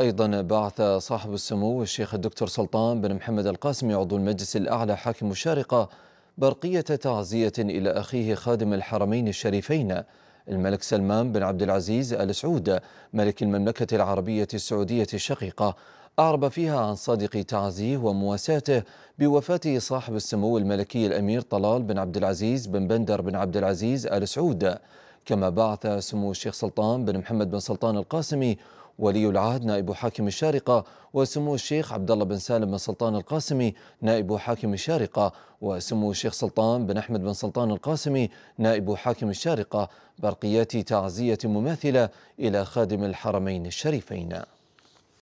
أيضا بعث صاحب السمو الشيخ الدكتور سلطان بن محمد القاسمي عضو المجلس الأعلى حاكم الشارقة برقية تعزية إلى أخيه خادم الحرمين الشريفين الملك سلمان بن عبد العزيز آل سعود ملك المملكة العربية السعودية الشقيقة أعرب فيها عن صادق تعزيه ومواساته بوفاة صاحب السمو الملكي الأمير طلال بن عبد العزيز بن بندر بن عبد العزيز آل سعود كما بعث سمو الشيخ سلطان بن محمد بن سلطان القاسمي ولي العهد نائب حاكم الشارقة وسمو الشيخ عبد الله بن سالم بن سلطان القاسمي نائب حاكم الشارقة وسمو الشيخ سلطان بن أحمد بن سلطان القاسمي نائب حاكم الشارقة برقيات تعزية مماثلة إلى خادم الحرمين الشريفين